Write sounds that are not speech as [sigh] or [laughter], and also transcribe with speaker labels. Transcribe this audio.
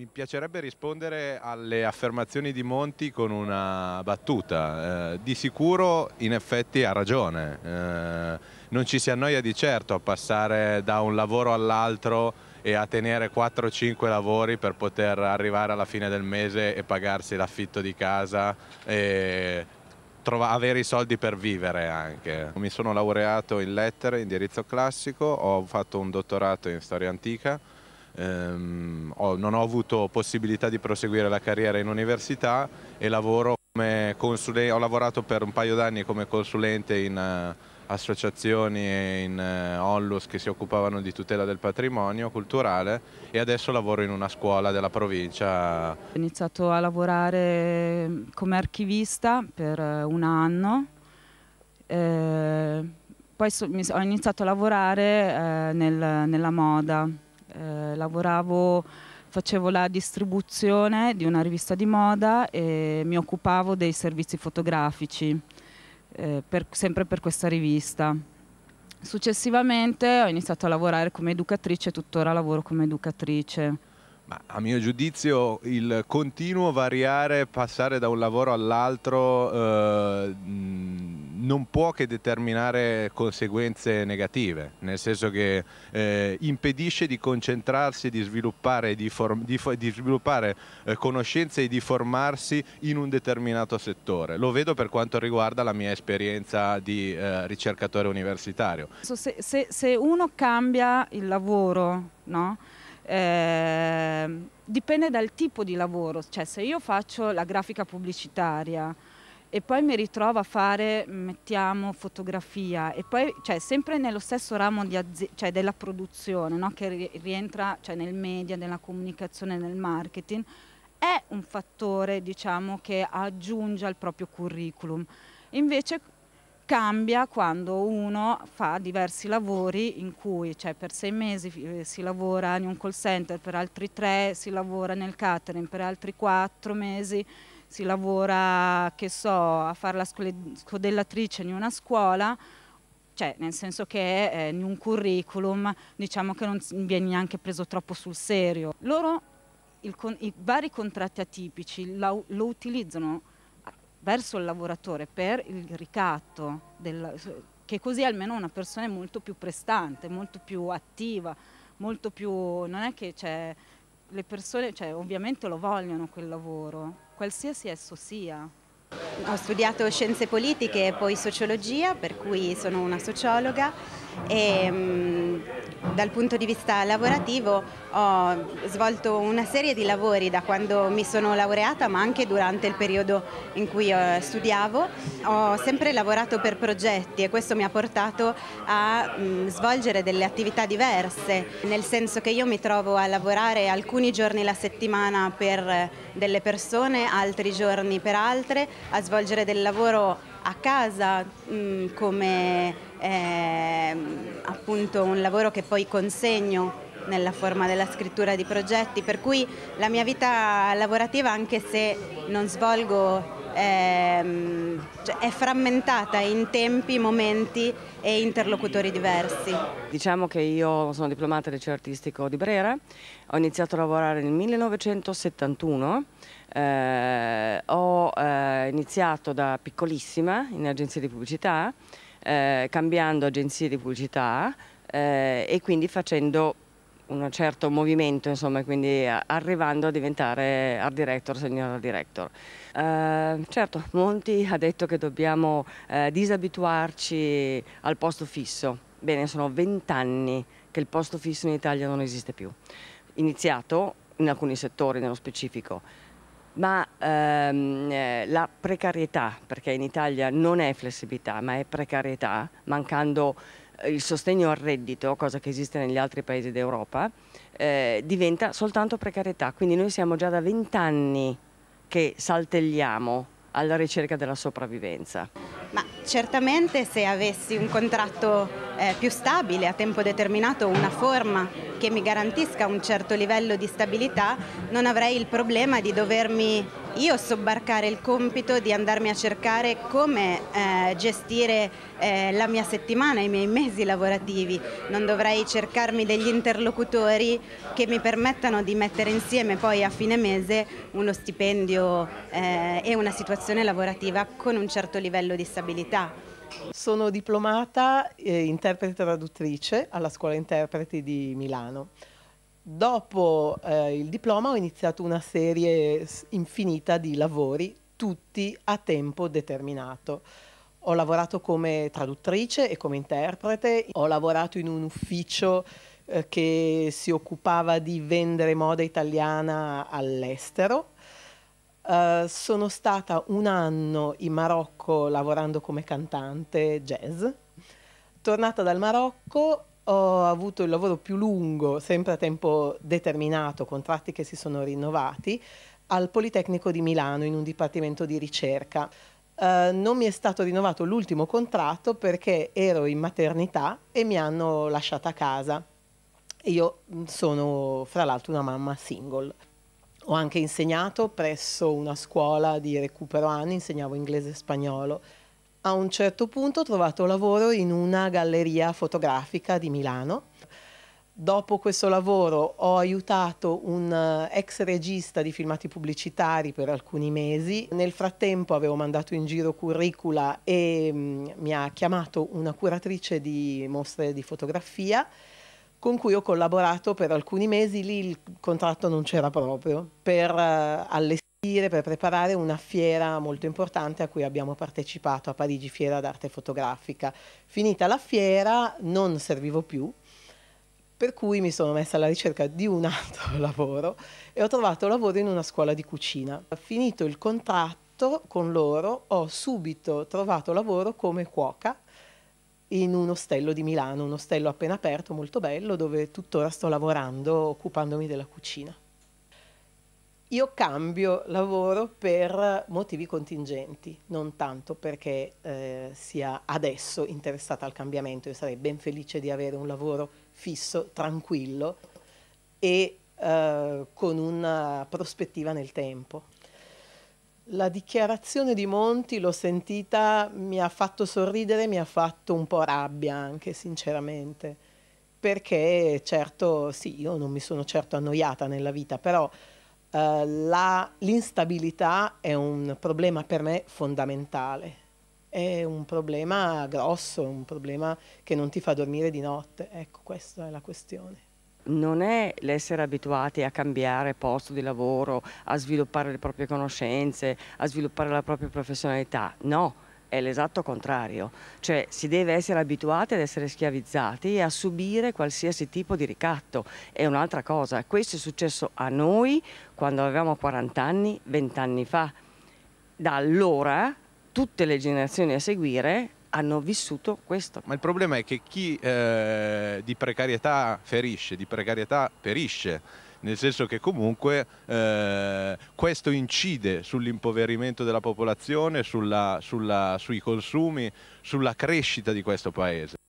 Speaker 1: mi piacerebbe rispondere alle affermazioni di Monti con una battuta. Eh, di sicuro in effetti ha ragione, eh, non ci si annoia di certo a passare da un lavoro all'altro e a tenere 4-5 lavori per poter arrivare alla fine del mese e pagarsi l'affitto di casa e avere i soldi per vivere anche. Mi sono laureato in lettere, in diritto classico, ho fatto un dottorato in storia antica ehm, ho, non ho avuto possibilità di proseguire la carriera in università e lavoro come consulente, ho lavorato per un paio d'anni come consulente in uh, associazioni e in uh, onlus che si occupavano di tutela del patrimonio culturale e adesso lavoro in una scuola della provincia. Ho
Speaker 2: iniziato a lavorare come archivista per eh, un anno. Eh, poi ho iniziato a lavorare eh, nel, nella moda. Eh, lavoravo, facevo la distribuzione di una rivista di moda e mi occupavo dei servizi fotografici, eh, per, sempre per questa rivista. Successivamente ho iniziato a lavorare come educatrice e tuttora lavoro come educatrice.
Speaker 1: Ma a mio giudizio il continuo variare, passare da un lavoro all'altro eh, non può che determinare conseguenze negative, nel senso che eh, impedisce di concentrarsi, di sviluppare, di form- di fo- di sviluppare eh, conoscenze e di formarsi in un determinato settore. Lo vedo per quanto riguarda la mia esperienza di eh, ricercatore universitario.
Speaker 2: Se, se, se, uno cambia il lavoro, no? Ehm, dipende dal tipo di lavoro, cioè se io faccio la grafica pubblicitaria, e poi mi ritrovo a fare, mettiamo fotografia e poi, cioè sempre nello stesso ramo cioè, della produzione, no? che rientra cioè, nel media, nella comunicazione, nel marketing, è un fattore diciamo, che aggiunge al proprio curriculum. Invece cambia quando uno fa diversi lavori in cui cioè, per sei mesi eh, si lavora in un call center, per altri tre si lavora nel catering, per altri quattro mesi si lavora, che so, a fare la scodellatrice in una scuola, cioè nel senso che eh, in un curriculum diciamo che non viene neanche preso troppo sul serio. Loro il, i vari contratti atipici lo, lo utilizzano verso il lavoratore per il ricatto, del, che così almeno una persona è molto più prestante, molto più attiva, molto più... non è che c'è... Cioè, le persone cioè, ovviamente lo vogliono quel lavoro, qualsiasi esso sia.
Speaker 3: Ho studiato scienze politiche e poi sociologia, per cui sono una sociologa e mm, dal punto di vista lavorativo ho svolto una serie di lavori da quando mi sono laureata ma anche durante il periodo in cui eh, studiavo. Ho sempre lavorato per progetti e questo mi ha portato a mm, svolgere delle attività diverse, nel senso che io mi trovo a lavorare alcuni giorni la settimana per eh, delle persone, altri giorni per altre, a svolgere del lavoro a casa mm, come... Eh, appunto un lavoro che poi consegno nella forma della scrittura di progetti, per cui la mia vita lavorativa, anche se non svolgo, ehm, cioè è frammentata in tempi, momenti e interlocutori diversi.
Speaker 4: Diciamo che io sono diplomata di liceo artistico di Brera, ho iniziato a lavorare nel 1971, eh, ho eh, iniziato da piccolissima in agenzie di pubblicità, eh, cambiando agenzie di pubblicità eh, e quindi facendo un certo movimento, insomma, quindi arrivando a diventare art director, senior director. Eh, certo, Monti ha detto che dobbiamo eh, disabituarci al posto fisso. Bene, sono vent'anni che il posto fisso in Italia non esiste più. Iniziato in alcuni settori nello specifico, ma ehm, eh, la precarietà, perché in Italia non è flessibilità ma è precarietà, mancando eh, il sostegno al reddito, cosa che esiste negli altri paesi d'Europa, eh, diventa soltanto precarietà. Quindi noi siamo già da vent'anni che saltelliamo alla ricerca della sopravvivenza.
Speaker 3: Ma certamente se avessi un contratto eh, più stabile, a tempo determinato, una forma che mi garantisca un certo livello di stabilità, non avrei il problema di dovermi io sobbarcare il compito di andarmi a cercare come eh, gestire eh, la mia settimana, i miei mesi lavorativi. Non dovrei cercarmi degli interlocutori che mi permettano di mettere insieme poi a fine mese uno stipendio eh, e una situazione lavorativa con un certo livello di stabilità.
Speaker 5: Sono diplomata eh, interprete traduttrice alla Scuola Interpreti di Milano. Dopo eh, il diploma ho iniziato una serie infinita di lavori, tutti a tempo determinato. Ho lavorato come traduttrice e come interprete, ho lavorato in un ufficio eh, che si occupava di vendere moda italiana all'estero. Eh, sono stata un anno in Marocco lavorando come cantante jazz. Tornata dal Marocco ho avuto il lavoro più lungo, sempre a tempo determinato, contratti che si sono rinnovati, al Politecnico di Milano in un dipartimento di ricerca. Uh, non mi è stato rinnovato l'ultimo contratto perché ero in maternità e mi hanno lasciata a casa. Io mm, sono fra l'altro una mamma single. Ho anche insegnato presso una scuola di recupero anni, insegnavo inglese e spagnolo a un certo punto ho trovato lavoro in una galleria fotografica di Milano. Dopo questo lavoro ho aiutato un eh, ex regista di filmati pubblicitari per alcuni mesi. Nel frattempo avevo mandato in giro curricula e mm, mi ha chiamato una curatrice di mostre di fotografia con cui ho collaborato per alcuni mesi. Lì il contratto non c'era proprio per eh, allestire per preparare una fiera molto importante a cui abbiamo partecipato a Parigi, Fiera d'Arte Fotografica. Finita la fiera non servivo più, per cui mi sono messa alla ricerca di un altro [laughs] lavoro e ho trovato lavoro in una scuola di cucina. Finito il contratto con loro ho subito trovato lavoro come cuoca in un ostello di Milano, un ostello appena aperto, molto bello, dove tuttora sto lavorando occupandomi della cucina. Io cambio lavoro per motivi contingenti, non tanto perché eh, sia adesso interessata al cambiamento, io sarei ben felice di avere un lavoro fisso, tranquillo e eh, con una prospettiva nel tempo. La dichiarazione di Monti l'ho sentita, mi ha fatto sorridere, mi ha fatto un po' rabbia anche sinceramente, perché certo sì, io non mi sono certo annoiata nella vita, però uh, l'instabilità è un problema per me fondamentale. È un problema grosso, un problema che non ti fa dormire di notte. Ecco, questa è la questione
Speaker 4: non è l'essere abituati a cambiare posto di lavoro, a sviluppare le proprie conoscenze, a sviluppare la propria professionalità, no è l'esatto contrario, cioè si deve essere abituati ad essere schiavizzati e a subire qualsiasi tipo di ricatto, è un'altra cosa, questo è successo a noi quando avevamo 40 anni, 20 anni fa, da
Speaker 1: allora tutte le generazioni a seguire hanno vissuto questo. Ma il problema è che chi eh, di precarietà ferisce, di precarietà perisce nel senso che comunque eh, questo incide sull'impoverimento della popolazione, sulla, sulla, sui consumi, sulla crescita di questo Paese.